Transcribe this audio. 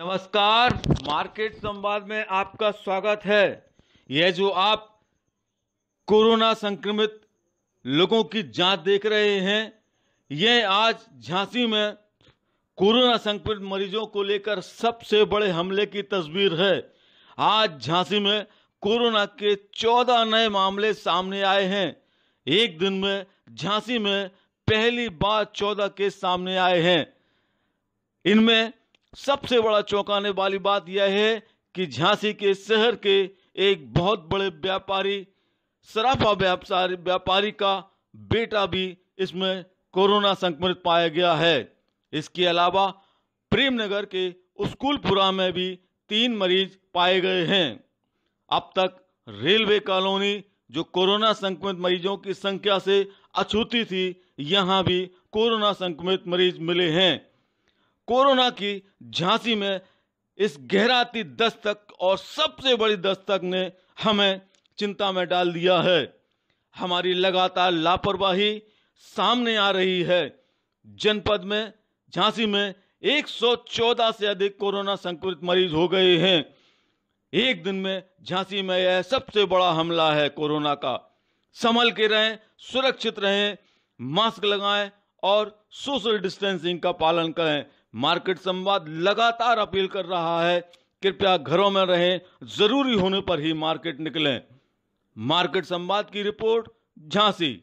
नमस्कार मार्केट संवाद में आपका स्वागत है यह जो आप कोरोना संक्रमित लोगों की जांच देख रहे हैं यह आज झांसी में कोरोना संक्रमित मरीजों को लेकर सबसे बड़े हमले की तस्वीर है आज झांसी में कोरोना के 14 नए मामले सामने आए हैं एक दिन में झांसी में पहली बार 14 केस सामने आए हैं इनमें सबसे बड़ा चौंकाने वाली बात यह है कि झांसी के शहर के एक बहुत बड़े व्यापारी सराफा व्यापारी व्यापारी का बेटा भी इसमें कोरोना संक्रमित पाया गया है इसके अलावा प्रेमनगर के स्कूलपुरा में भी तीन मरीज पाए गए हैं अब तक रेलवे कॉलोनी जो कोरोना संक्रमित मरीजों की संख्या से अछूती थी यहां भी कोरोना संक्रमित मरीज मिले हैं कोरोना की झांसी में इस गहराती दस्तक और सबसे बड़ी दस्तक ने हमें चिंता में डाल दिया है हमारी लगातार लापरवाही सामने आ रही है जनपद में झांसी में 114 से अधिक कोरोना संक्रमित मरीज हो गए हैं एक दिन में झांसी में यह सबसे बड़ा हमला है कोरोना का संभल के रहें सुरक्षित रहें मास्क लगाएं और सोशल डिस्टेंसिंग का पालन करें मार्केट संवाद लगातार अपील कर रहा है कृपया घरों में रहें जरूरी होने पर ही मार्केट निकलें मार्केट संवाद की रिपोर्ट झांसी